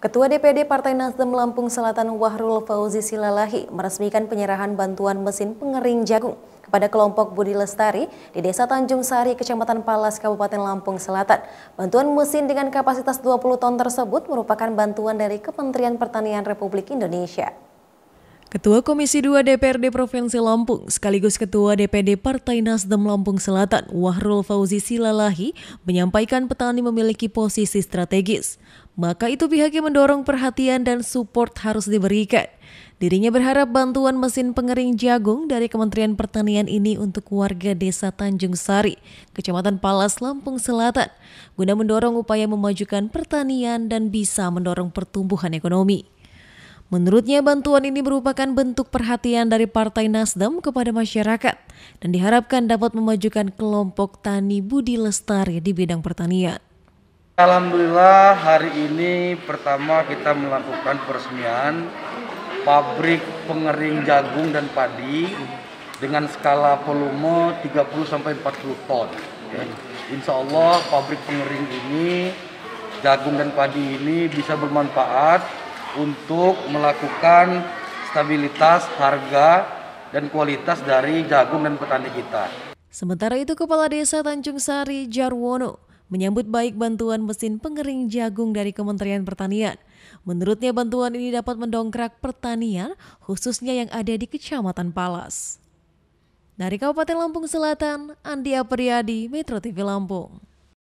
Ketua DPD Partai Nasdem Lampung Selatan Wahrul Fauzi Silalahi meresmikan penyerahan bantuan mesin pengering jagung kepada kelompok Budi Lestari di Desa Tanjung Sari, Kecamatan Palas, Kabupaten Lampung Selatan. Bantuan mesin dengan kapasitas 20 ton tersebut merupakan bantuan dari Kementerian Pertanian Republik Indonesia. Ketua Komisi 2 DPRD Provinsi Lampung sekaligus Ketua DPD Partai Nasdem Lampung Selatan Wahrul Fauzi Silalahi menyampaikan petani memiliki posisi strategis. Maka itu pihaknya mendorong perhatian dan support harus diberikan. Dirinya berharap bantuan mesin pengering jagung dari Kementerian Pertanian ini untuk warga desa Tanjung Sari, Kecamatan Palas, Lampung Selatan, guna mendorong upaya memajukan pertanian dan bisa mendorong pertumbuhan ekonomi. Menurutnya bantuan ini merupakan bentuk perhatian dari Partai Nasdem kepada masyarakat dan diharapkan dapat memajukan kelompok tani budi lestari di bidang pertanian. Alhamdulillah hari ini pertama kita melakukan peresmian pabrik pengering jagung dan padi dengan skala volume 30 sampai 40 ton. Ya, insya Allah pabrik pengering ini jagung dan padi ini bisa bermanfaat untuk melakukan stabilitas harga dan kualitas dari jagung dan petani kita. Sementara itu Kepala Desa Tanjung Sari Jarwono menyambut baik bantuan mesin pengering jagung dari Kementerian Pertanian. Menurutnya bantuan ini dapat mendongkrak pertanian khususnya yang ada di Kecamatan Palas. Dari Kabupaten Lampung Selatan, Andi Apriyadi, Metro TV Lampung.